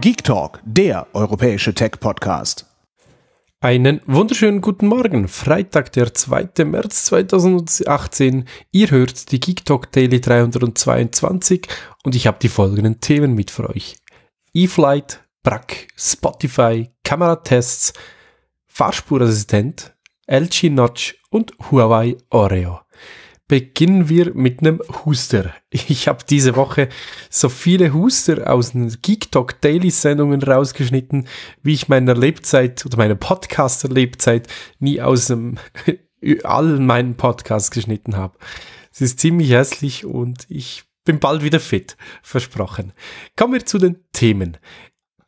Geek Talk, der europäische Tech-Podcast. Einen wunderschönen guten Morgen, Freitag, der 2. März 2018. Ihr hört die Geek Talk Daily 322 und ich habe die folgenden Themen mit für euch. E-Flight, Brack, Spotify, Kameratests, Fahrspurassistent, LG Notch und Huawei Oreo beginnen wir mit einem Huster. Ich habe diese Woche so viele Huster aus den Geek Talk Daily Sendungen rausgeschnitten, wie ich meiner Lebzeit oder meiner Podcaster Lebzeit nie aus dem, all meinen Podcasts geschnitten habe. Es ist ziemlich hässlich und ich bin bald wieder fit. Versprochen. Kommen wir zu den Themen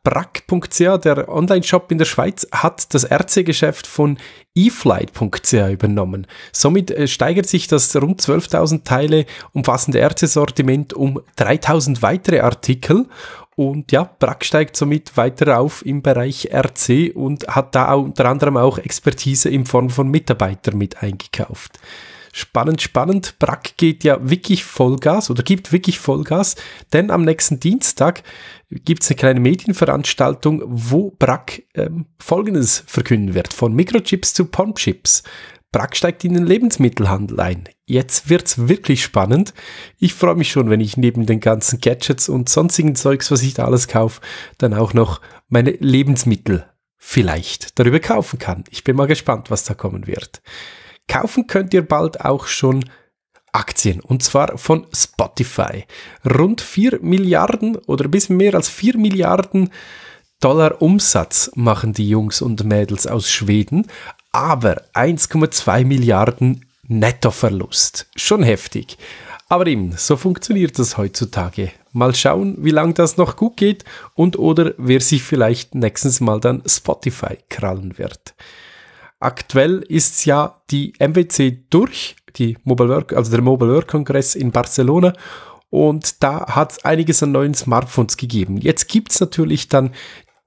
brack.ca, der Online-Shop in der Schweiz, hat das RC-Geschäft von eflight.ca übernommen. Somit äh, steigert sich das rund 12.000 Teile umfassende RC-Sortiment um 3.000 weitere Artikel und ja, Brack steigt somit weiter auf im Bereich RC und hat da unter anderem auch Expertise in Form von Mitarbeitern mit eingekauft. Spannend, spannend. Brack geht ja wirklich Vollgas oder gibt wirklich Vollgas, denn am nächsten Dienstag gibt es eine kleine Medienveranstaltung, wo Brack ähm, Folgendes verkünden wird. Von Mikrochips zu Pornchips. Brack steigt in den Lebensmittelhandel ein. Jetzt wird's wirklich spannend. Ich freue mich schon, wenn ich neben den ganzen Gadgets und sonstigen Zeugs, was ich da alles kaufe, dann auch noch meine Lebensmittel vielleicht darüber kaufen kann. Ich bin mal gespannt, was da kommen wird. Kaufen könnt ihr bald auch schon Aktien und zwar von Spotify. Rund 4 Milliarden oder ein bisschen mehr als 4 Milliarden Dollar Umsatz machen die Jungs und Mädels aus Schweden, aber 1,2 Milliarden Nettoverlust. Schon heftig. Aber eben, so funktioniert das heutzutage. Mal schauen, wie lange das noch gut geht und oder wer sich vielleicht nächstes Mal dann Spotify krallen wird. Aktuell ist ja die MWC durch, die Mobile Work, also der Mobile Work Kongress in Barcelona. Und da hat es einiges an neuen Smartphones gegeben. Jetzt gibt es natürlich dann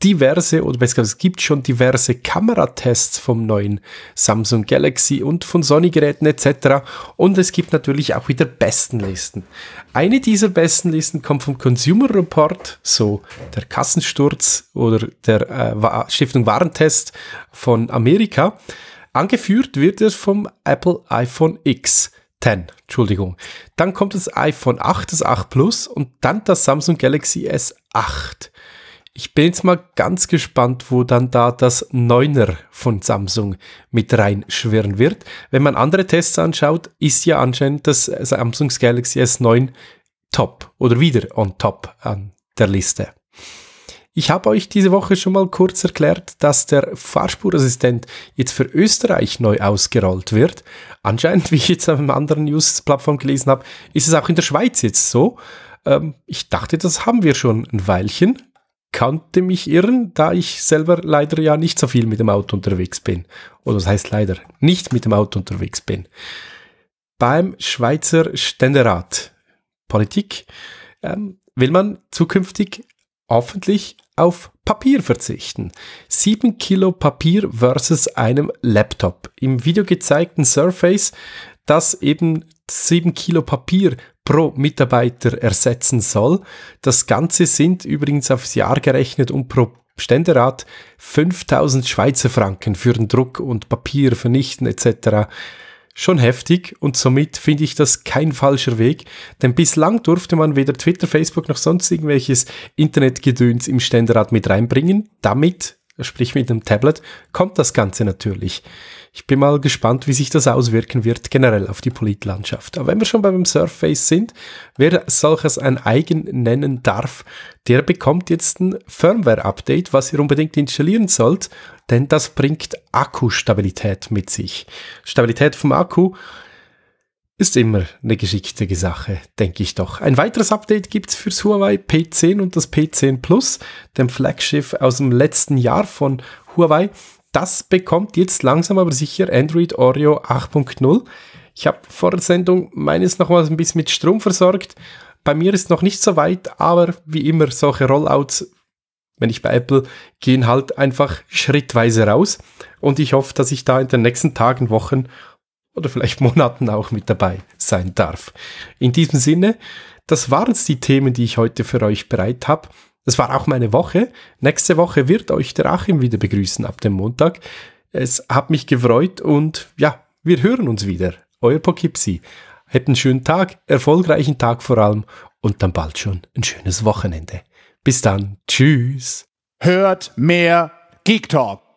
diverse, oder besser gesagt, es gibt schon diverse Kameratests vom neuen Samsung Galaxy und von Sony-Geräten etc. Und es gibt natürlich auch wieder Bestenlisten. Eine dieser Bestenlisten kommt vom Consumer Report, so der Kassensturz oder der äh, Stiftung Warentest von Amerika. Angeführt wird es vom Apple iPhone X. 10, Entschuldigung. Dann kommt das iPhone 8, das 8 Plus und dann das Samsung Galaxy S8. Ich bin jetzt mal ganz gespannt, wo dann da das Neuner von Samsung mit reinschwirren wird. Wenn man andere Tests anschaut, ist ja anscheinend das Samsungs Galaxy S9 top oder wieder on top an der Liste. Ich habe euch diese Woche schon mal kurz erklärt, dass der Fahrspurassistent jetzt für Österreich neu ausgerollt wird. Anscheinend, wie ich jetzt auf einem anderen News-Plattform gelesen habe, ist es auch in der Schweiz jetzt so. Ähm, ich dachte, das haben wir schon ein Weilchen könnte mich irren, da ich selber leider ja nicht so viel mit dem Auto unterwegs bin. Oder das heißt leider, nicht mit dem Auto unterwegs bin. Beim Schweizer Ständerat Politik ähm, will man zukünftig hoffentlich auf Papier verzichten. Sieben Kilo Papier versus einem Laptop. Im Video gezeigten Surface, das eben sieben Kilo Papier pro Mitarbeiter ersetzen soll. Das Ganze sind übrigens aufs Jahr gerechnet und pro Ständerat 5000 Schweizer Franken für den Druck und Papier vernichten etc. Schon heftig und somit finde ich das kein falscher Weg, denn bislang durfte man weder Twitter, Facebook noch sonst irgendwelches Internetgedöns im Ständerat mit reinbringen. Damit sprich mit einem Tablet, kommt das Ganze natürlich. Ich bin mal gespannt, wie sich das auswirken wird generell auf die Politlandschaft. Aber wenn wir schon beim Surface sind, wer solches ein eigen nennen darf, der bekommt jetzt ein Firmware-Update, was ihr unbedingt installieren sollt, denn das bringt Akkustabilität mit sich. Stabilität vom Akku ist immer eine geschickte Sache, denke ich doch. Ein weiteres Update gibt es fürs Huawei P10 und das P10 Plus, dem Flaggschiff aus dem letzten Jahr von Huawei. Das bekommt jetzt langsam aber sicher Android Oreo 8.0. Ich habe vor der Sendung meines nochmals ein bisschen mit Strom versorgt. Bei mir ist noch nicht so weit, aber wie immer solche Rollouts wenn ich bei Apple, gehen halt einfach schrittweise raus. Und ich hoffe, dass ich da in den nächsten Tagen, Wochen oder vielleicht Monaten auch mit dabei sein darf. In diesem Sinne, das waren es die Themen, die ich heute für euch bereit habe. Das war auch meine Woche. Nächste Woche wird euch der Achim wieder begrüßen ab dem Montag. Es hat mich gefreut und ja, wir hören uns wieder. Euer Pokipsi. Habt einen schönen Tag, erfolgreichen Tag vor allem und dann bald schon ein schönes Wochenende. Bis dann. Tschüss. Hört mehr Geek Talk.